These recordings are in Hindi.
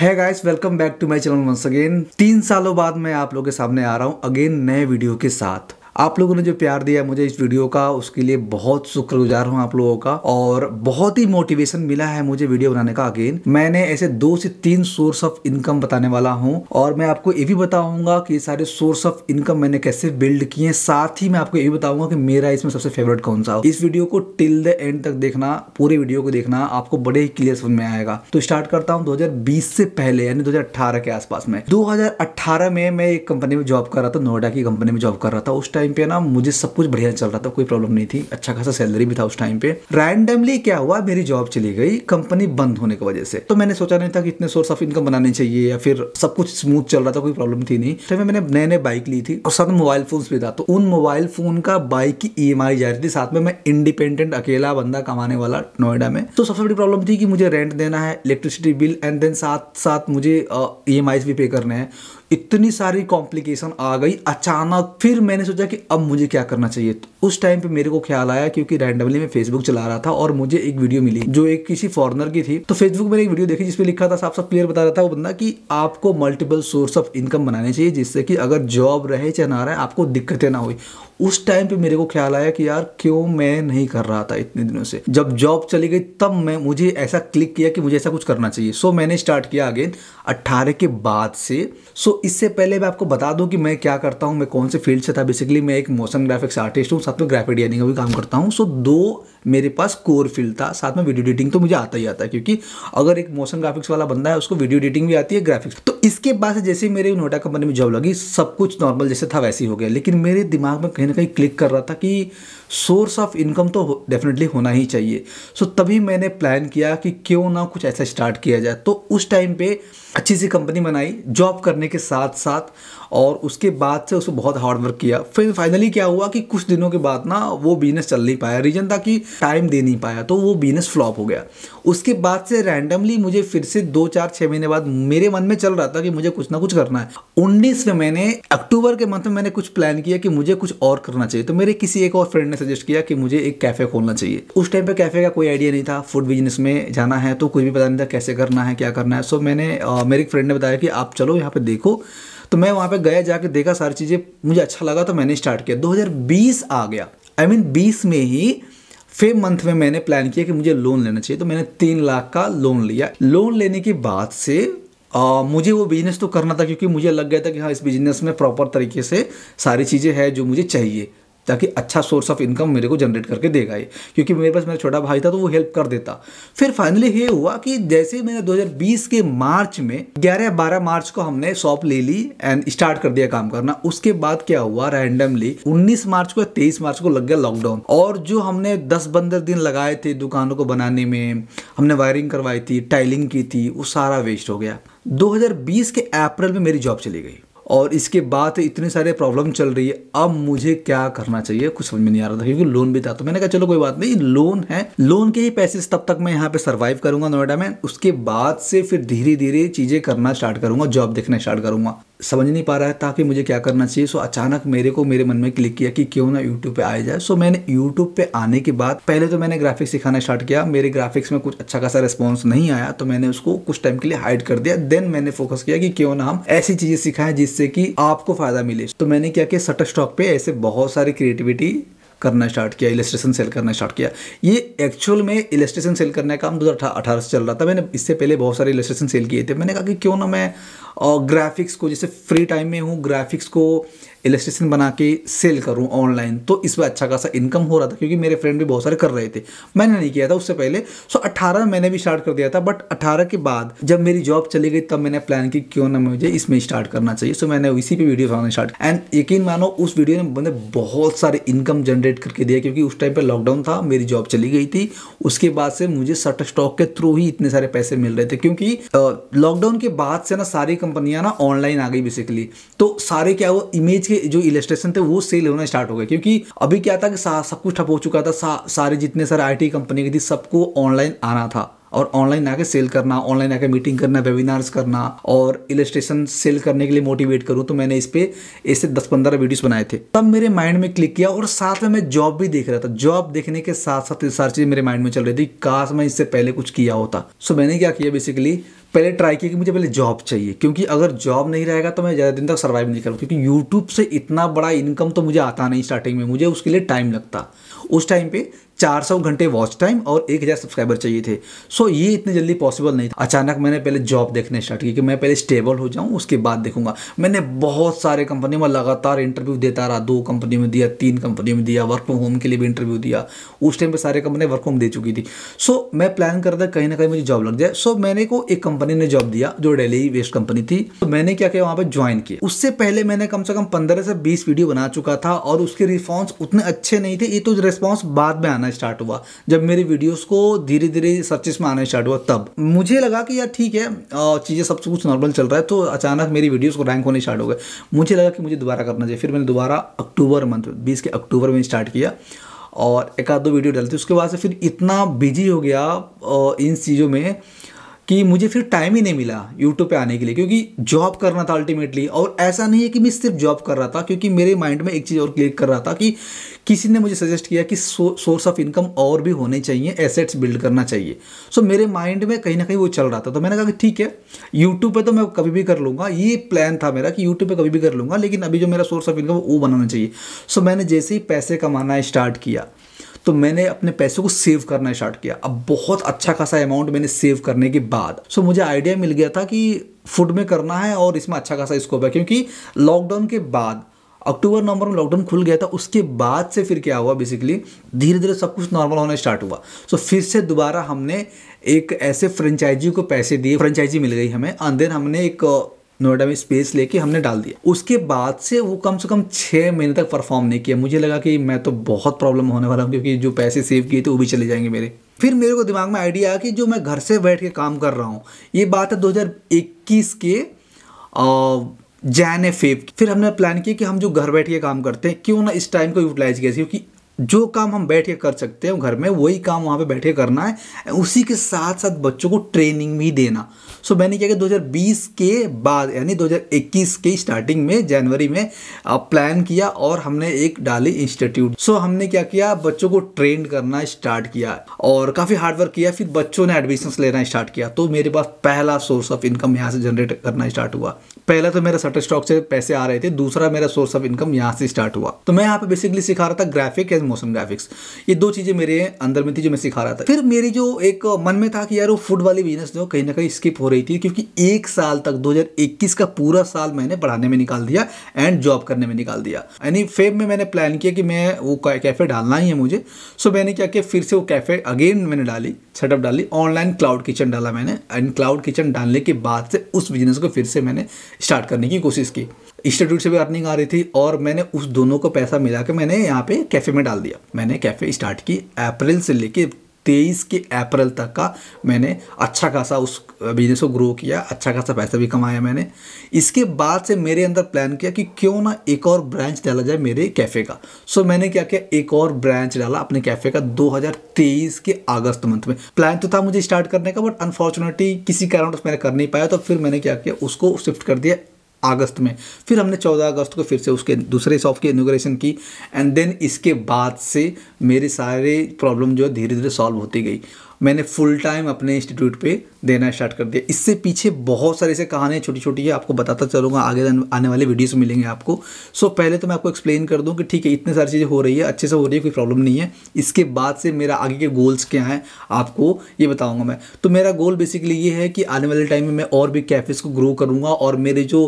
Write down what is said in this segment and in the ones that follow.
है guys welcome back to my channel once again तीन सालों बाद मैं आप लोगों के सामने आ रहा हूँ अगेन नए वीडियो के साथ आप लोगों ने जो प्यार दिया मुझे इस वीडियो का उसके लिए बहुत शुक्रगुजार हूँ आप लोगों का और बहुत ही मोटिवेशन मिला है मुझे वीडियो बनाने का अगेन मैंने ऐसे दो से तीन सोर्स ऑफ इनकम बताने वाला हूँ और मैं आपको ये भी बताऊंगा कि ये सारे सोर्स ऑफ इनकम मैंने कैसे बिल्ड किए साथ ही मैं आपको ये भी बताऊंगा कि मेरा इसमें सबसे फेवरेट कौन सा हो इस वीडियो को टिल द एंड तक देखना पूरे वीडियो को देखना आपको बड़े ही क्लियर समझ में आएगा तो स्टार्ट करता हूँ दो से पहले यानी दो के आसपास में दो में मैं एक कंपनी में जॉब कर रहा था नोएडा की कंपनी में जॉब कर रहा था उस टाइम टाइम पे ना मुझे सब कुछ बढ़िया चल रहा था कोई प्रॉब्लम नहीं थी अच्छा खासा सैलरी भी था उस टाइम पे रैंडमली क्या हुआ मेरी जॉब चली गई कंपनी बंद होने की वजह से तो मैंने सोचा नहीं था कि इतने सोर्स ऑफ इनकम बनाने चाहिए या फिर सब कुछ स्मूथ चल रहा था कोई प्रॉब्लम थी नहीं तो मैंने नए नए बाइक ली थी और साथ में मोबाइल फोन भी था तो उन मोबाइल फोन का बाइक की ई जा रही थी साथ में मैं इंडिपेंडेंट अकेला बंदा कमाने वाला नोएडा में तो सबसे बड़ी प्रॉब्लम थी कि मुझे रेंट देना है इलेक्ट्रिसिटी बिल एंड देन साथ साथ मुझे ई भी पे करने हैं इतनी सारी कॉम्प्लिकेशन आ गई अचानक फिर मैंने सोचा कि अब मुझे क्या करना चाहिए तो उस टाइम पे मेरे को ख्याल आया क्योंकि रैंडमली मैं फेसबुक चला रहा था और मुझे एक वीडियो मिली जो एक किसी फॉरनर की थी तो फेसबुक मैंने एक वीडियो देखी जिसमें लिखा था साफ साफ क्लियर बता रहा था वो बंदा कि आपको मल्टीपल सोर्स ऑफ इनकम बनाने चाहिए जिससे कि अगर जॉब रहे चाहे ना रहे आपको दिक्कतें ना हुई उस टाइम पे मेरे को ख्याल आया कि यार क्यों मैं नहीं कर रहा था इतने दिनों से जब जॉब चली गई तब मैं मुझे ऐसा क्लिक किया कि मुझे ऐसा कुछ करना चाहिए सो so, मैंने स्टार्ट किया अगेन 18 के बाद से सो so, इससे पहले मैं आपको बता दूं कि मैं क्या करता हूँ मैं कौन से फील्ड से था बेसिकली मैं एक मोशन ग्राफिक्स आर्टिस्ट हूँ साथ में ग्राफिक डिजाइनिंग का भी काम करता हूँ सो so, दो मेरे पास कोर फील्ड था साथ में वीडियो एडिटिंग तो मुझे आता ही आता है क्योंकि अगर एक मोशन ग्राफिक्स वाला बंदा है उसको वीडियो एडिटिंग भी आती है ग्राफिक्स तो इसके बाद जैसे मेरे नोटा कंपनी में जॉब लगी सब कुछ नॉर्मल जैसे था वैसे ही हो गया लेकिन मेरे दिमाग में कहीं ना कहीं क्लिक कर रहा था कि सोर्स ऑफ इनकम तो डेफिनेटली होना ही चाहिए सो तभी मैंने प्लान किया कि क्यों ना कुछ ऐसा स्टार्ट किया जाए तो उस टाइम पे अच्छी सी कंपनी बनाई जॉब करने के साथ साथ और उसके बाद से उसको बहुत हार्डवर्क किया फिर फाइनली क्या हुआ कि कुछ दिनों के बाद ना वो बिजनेस चल नहीं पाया रीज़न था कि टाइम दे नहीं पाया तो वो बिजनेस फ्लॉप हो गया उसके बाद से रैंडमली मुझे फिर से दो चार छः महीने बाद मेरे मन में चल रहा था कि मुझे कुछ ना कुछ करना है उन्नीस में मैंने अक्टूबर के मंथ में मैंने कुछ प्लान किया कि मुझे कुछ और करना चाहिए तो मेरे किसी एक और फ्रेंड ने सजेस्ट किया कि मुझे एक कैफ़े खोलना चाहिए उस टाइम पर कैफ़े का कोई आइडिया नहीं था फूड बिजनेस में जाना है तो कुछ भी पता नहीं था कैसे करना है क्या करना है सो मैंने मेरे एक फ्रेंड ने बताया कि आप चलो यहाँ पर देखो तो मैं वहाँ पर गया जाके देखा सारी चीज़ें मुझे अच्छा लगा तो मैंने स्टार्ट किया दो आ गया आई I मीन mean, 20 में ही फिर मंथ में मैंने प्लान किया कि मुझे लोन लेना चाहिए तो मैंने तीन लाख का लोन लिया लोन लेने के बाद से आ, मुझे वो बिजनेस तो करना था क्योंकि मुझे लग गया था कि हाँ इस बिजनेस में प्रॉपर तरीके से सारी चीज़ें हैं जो मुझे चाहिए ताकि अच्छा सोर्स ऑफ इनकम मेरे को जनरेट करके देगा ये क्योंकि मेरे पास मेरा छोटा भाई था तो वो हेल्प कर देता फिर फाइनली ये हुआ कि जैसे ही मैंने 2020 के मार्च में 11-12 मार्च को हमने शॉप ले ली एंड स्टार्ट कर दिया काम करना उसके बाद क्या हुआ रैंडमली 19 मार्च को तेईस मार्च को लग गया लॉकडाउन और जो हमने दस पंद्रह दिन लगाए थे दुकानों को बनाने में हमने वायरिंग करवाई थी टाइलिंग की थी वो सारा वेस्ट हो गया 2020 के अप्रैल में मेरी जॉब चली गई और इसके बाद इतने सारे प्रॉब्लम चल रही है अब मुझे क्या करना चाहिए कुछ समझ में नहीं आ रहा था क्योंकि लोन भी था तो मैंने कहा चलो कोई बात नहीं लोन है लोन के ही पैसे तब तक मैं यहाँ पे सर्वाइव करूंगा नोएडा में उसके बाद से फिर धीरे धीरे चीज़ें करना स्टार्ट करूंगा जॉब देखना स्टार्ट करूंगा समझ नहीं पा रहा था कि मुझे क्या करना चाहिए सो अचानक मेरे को मेरे मन में क्लिक किया कि क्यों ना यूट्यूब पे आया जाए सो मैंने यूट्यूब पे आने के बाद पहले तो मैंने ग्राफिक्स सिखाना स्टार्ट किया मेरे ग्राफिक्स में कुछ अच्छा खासा रिस्पॉन्स नहीं आया तो मैंने उसको कुछ टाइम के लिए हाइड कर दिया देन मैंने फोकस किया कि क्यों ना हम ऐसी चीजें सिखाएं जिससे कि आपको फायदा मिले तो मैंने क्या किया सटक स्टॉक पे ऐसे बहुत सारी क्रिएटिविटी करना स्टार्ट किया इलेस्ट्रेशन सेल करना स्टार्ट किया ये एक्चुअल में इलेस्ट्रेशन सेल करने का काम दो हज़ार से चल रहा था मैंने इससे पहले बहुत सारे इलेस्ट्रेशन सेल किए थे मैंने कहा कि क्यों ना मैं ग्राफिक्स को जैसे फ्री टाइम में हूँ ग्राफिक्स को इलेक्ट्रिशन बना के सेल करूँ ऑनलाइन तो इस पर अच्छा खासा इनकम हो रहा था क्योंकि मेरे फ्रेंड भी बहुत सारे कर रहे थे मैंने नहीं किया था उससे पहले सो अट्ठारह में मैंने भी स्टार्ट कर दिया था बट अट्ठारह के बाद जब मेरी जॉब चली गई तब मैंने प्लान की क्यों ना मुझे इसमें स्टार्ट करना चाहिए सो मैंने इसी पर वीडियो बनाना स्टार्ट एंड यकीन मानो उस वीडियो ने मैंने बहुत सारे इनकम जनरेट करके दिया क्योंकि उस टाइम पर लॉकडाउन था मेरी जॉब चली गई थी उसके बाद से मुझे सट स्टॉक के थ्रू ही इतने सारे पैसे मिल रहे थे क्योंकि लॉकडाउन के बाद से ना सारी कंपनियां ना ऑनलाइन आ गई बेसिकली तो सारे क्या वो इमेज के जो इलेस्ट्रेशन थे वो सेल होना स्टार्ट हो गए क्योंकि अभी क्या था कि सा, सब कुछ ठप हो चुका था सा, सारे जितने सारे आई कंपनी की थी सबको ऑनलाइन आना था और ऑनलाइन आके सेल करना ऑनलाइन आके मीटिंग करना वेबिनार्स करना और इलेस्ट्रेशन सेल करने के लिए मोटिवेट करूँ तो मैंने इस पर ऐसे दस पंद्रह वीडियोस बनाए थे तब मेरे माइंड में क्लिक किया और साथ में मैं जॉब भी देख रहा था जॉब देखने के साथ साथ सारी चीज़ मेरे माइंड में चल रही थी काश मैं इससे पहले कुछ किया होता सो मैंने क्या किया बेसिकली पहले ट्राई किया कि मुझे पहले जॉब चाहिए क्योंकि अगर जॉब नहीं रहेगा तो मैं ज़्यादा दिन तक सर्वाइव नहीं करूँ क्योंकि यूट्यूब से इतना बड़ा इनकम तो मुझे आता नहीं स्टार्टिंग में मुझे उसके लिए टाइम लगता उस टाइम पे 400 घंटे वॉच टाइम और 1000 सब्सक्राइबर चाहिए थे सो so, ये इतनी जल्दी पॉसिबल नहीं था अचानक मैंने पहले जॉब देखने स्टार्ट की कि मैं पहले स्टेबल हो जाऊँ उसके बाद देखूंगा मैंने बहुत सारे कंपनी में लगातार इंटरव्यू देता रहा दो कंपनी में दिया तीन कंपनी में दिया वर्क फ्रॉम होम के लिए भी इंटरव्यू दिया उस टाइम पर सारे कंपनी वर्क फ्रॉम दे चुकी थी सो so, मैं प्लान कर रहा कहीं ना कहीं मुझे जॉब लग जाए सो so, मैंने को एक कंपनी ने जॉब दिया जो डेली वेस्ट कंपनी थी तो मैंने क्या किया वहाँ पर ज्वाइन किया उससे पहले मैंने कम से कम पंद्रह से बीस वीडियो बना चुका था और उसके रिस्पॉन्स उतने अच्छे नहीं थे ये तो रिस्पॉन्स बाद में आना आना स्टार्ट हुआ जब मेरे वीडियोस को धीरे धीरे सर्चिस में आना स्टार्ट हुआ तब मुझे लगा कि यार ठीक है चीज़ें सब कुछ नॉर्मल चल रहा है तो अचानक मेरी वीडियोस को रैंक होने स्टार्ट हो गए मुझे लगा कि मुझे दोबारा करना चाहिए फिर मैंने दोबारा अक्टूबर मंथ बीस के अक्टूबर में स्टार्ट किया और एक आध दो वीडियो डालती उसके बाद से फिर इतना बिजी हो गया इन चीज़ों में कि मुझे फिर टाइम ही नहीं मिला यूट्यूब पे आने के लिए क्योंकि जॉब करना था अल्टीमेटली और ऐसा नहीं है कि मैं सिर्फ जॉब कर रहा था क्योंकि मेरे माइंड में एक चीज़ और क्लियर कर रहा था कि किसी ने मुझे सजेस्ट किया कि सोर्स ऑफ इनकम और भी होने चाहिए एसेट्स बिल्ड करना चाहिए सो मेरे माइंड में कहीं ना कहीं वो चल रहा था तो मैंने कहा कि ठीक है यूट्यूब पर तो मैं कभी भी कर लूँगा ये प्लान था मेरा कि यूट्यूब पर कभी भी कर लूँगा लेकिन अभी जो मेरा सोर्स ऑफ इनकम वो बनाना चाहिए सो मैंने जैसे ही पैसे कमाना स्टार्ट किया तो मैंने अपने पैसे को सेव करना स्टार्ट किया अब बहुत अच्छा खासा अमाउंट मैंने सेव करने के बाद सो मुझे आइडिया मिल गया था कि फूड में करना है और इसमें अच्छा खासा स्कोप है क्योंकि लॉकडाउन के बाद अक्टूबर नवंबर में लॉकडाउन खुल गया था उसके बाद से फिर क्या हुआ बेसिकली धीरे धीरे सब कुछ नॉर्मल होना स्टार्ट हुआ सो so, फिर से दोबारा हमने एक ऐसे फ्रेंचाइजी को पैसे दिए फ्रेंचाइजी मिल गई हमें एंड देन हमने एक नोएडा में स्पेस लेके हमने डाल दिया उसके बाद से वो कम से कम छः महीने तक परफॉर्म नहीं किया मुझे लगा कि मैं तो बहुत प्रॉब्लम होने वाला हूँ क्योंकि जो पैसे सेव किए थे वो भी चले जाएंगे मेरे फिर मेरे को दिमाग में आइडिया आया कि जो मैं घर से बैठ के काम कर रहा हूँ ये बात है दो के जैन फेब फिर हमने प्लान किया कि हम जो घर बैठ के काम करते हैं क्यों ना इस टाइम को यूटिलाइज किया क्योंकि जो काम हम बैठ के कर सकते हैं घर में वही काम वहाँ पे के करना है उसी के साथ साथ बच्चों को ट्रेनिंग भी देना सो मैंने क्या किया 2020 के बाद यानी 2021 के स्टार्टिंग में जनवरी में प्लान किया और हमने एक डाली इंस्टीट्यूट सो हमने क्या किया बच्चों को ट्रेन करना स्टार्ट किया और काफ़ी हार्डवर्क किया फिर बच्चों ने एडमिशन लेना स्टार्ट किया तो मेरे पास पहला सोर्स ऑफ इनकम यहाँ से जनरेट करना स्टार्ट हुआ पहला तो मेरा सटर स्टॉक से पैसे आ रहे थे दूसरा मेरा सोर्स ऑफ इनकम यहाँ से स्टार्ट हुआ तो मैं यहाँ पे बेसिकली सिखा रहा था ग्राफिक एंड मोशन ग्राफिक्स ये दो चीज़ें मेरे अंदर में थी जो मैं सिखा रहा था फिर मेरी जो एक मन में था कि यार वो फूड वाली बिजनेस जो कहीं ना कहीं स्किप हो रही रही थी क्योंकि एक साल तक 2021 का पूरा साल मैंने पढ़ाने में निकाल दिया एंड जॉब करने में निकाल दिया यानी फेब में मैंने प्लान किया कि मैं वो कैफ़े डालना ही है मुझे सो मैंने क्या किया फिर से वो कैफ़े अगेन मैंने डाली सेटअप डाली ऑनलाइन क्लाउड किचन डाला मैंने एंड क्लाउड किचन डालने के बाद से उस बिजनेस को फिर से मैंने स्टार्ट करने की कोशिश की इंस्टीट्यूट से भी अर्निंग आ रही थी और मैंने उस दोनों को पैसा मिला के मैंने यहाँ पे कैफ़े में डाल दिया मैंने कैफ़े स्टार्ट की अप्रैल से लेके 2023 के अप्रैल तक का मैंने अच्छा खासा उस बिज़नेस को ग्रो किया अच्छा खासा पैसा भी कमाया मैंने इसके बाद से मेरे अंदर प्लान किया कि क्यों ना एक और ब्रांच डाला जाए मेरे कैफ़े का सो मैंने क्या किया एक और ब्रांच डाला अपने कैफ़े का 2023 के अगस्त मंथ में प्लान तो था मुझे स्टार्ट करने का बट अनफॉर्चुनेटली किसी कारण मैंने कर नहीं पाया तो फिर मैंने क्या किया उसको शिफ्ट कर दिया अगस्त में फिर हमने 14 अगस्त को फिर से उसके दूसरे सॉफ्ट की इनोग्रेशन की एंड देन इसके बाद से मेरे सारे प्रॉब्लम जो है धीरे धीरे सॉल्व होती गई मैंने फुल टाइम अपने इंस्टीट्यूट पे देना स्टार्ट कर दिया इससे पीछे बहुत सारे ऐसे कहानियाँ छोटी छोटी है आपको बताता चलूँगा आगे आने वाले वीडियोस में मिलेंगे आपको सो so, पहले तो मैं आपको एक्सप्लेन कर दूँ कि ठीक है इतनी सारी चीज़ें हो रही है अच्छे से हो रही है कोई प्रॉब्लम नहीं है इसके बाद से मेरा आगे के गोल्स क्या हैं आपको ये बताऊँगा मैं तो मेरा गोल बेसिकली ये है कि आने वाले टाइम में मैं और भी कैफ़ेज़ को ग्रो करूँगा और मेरे जो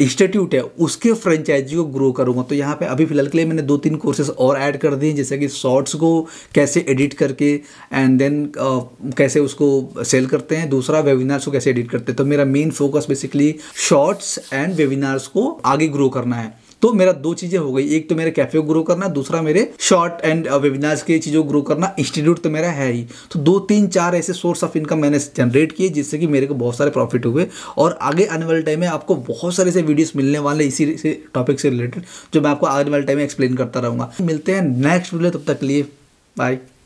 इंस्टीट्यूट है उसके फ्रेंचाइजी को ग्रो करूँगा तो यहाँ पे अभी फिलहाल के लिए मैंने दो तीन कोर्सेज और ऐड कर दिए जैसे कि शॉर्ट्स को कैसे एडिट करके एंड देन uh, कैसे उसको सेल करते हैं दूसरा वेबिनार्स को कैसे एडिट करते हैं तो मेरा main focus basically shorts and webinars को आगे ग्रो करना है तो मेरा दो चीज़ें हो गई एक तो मेरे कैफे को ग्रो करना दूसरा मेरे शॉर्ट एंड वेबिनार्स की चीज़ों को ग्रो करना इंस्टीट्यूट तो मेरा है ही तो दो तीन चार ऐसे सोर्स ऑफ इनकम मैंने जनरेट किए जिससे कि मेरे को बहुत सारे प्रॉफिट हुए और आगे आने वाले टाइम में आपको बहुत सारे ऐसे वीडियोस मिलने वाले इसी से टॉपिक से रिलेटेड जो मैं आपको आने वाले टाइम में एक्सप्लेन करता रहूंगा मिलते हैं नेक्स्ट वीडियो तब तक लिए बाय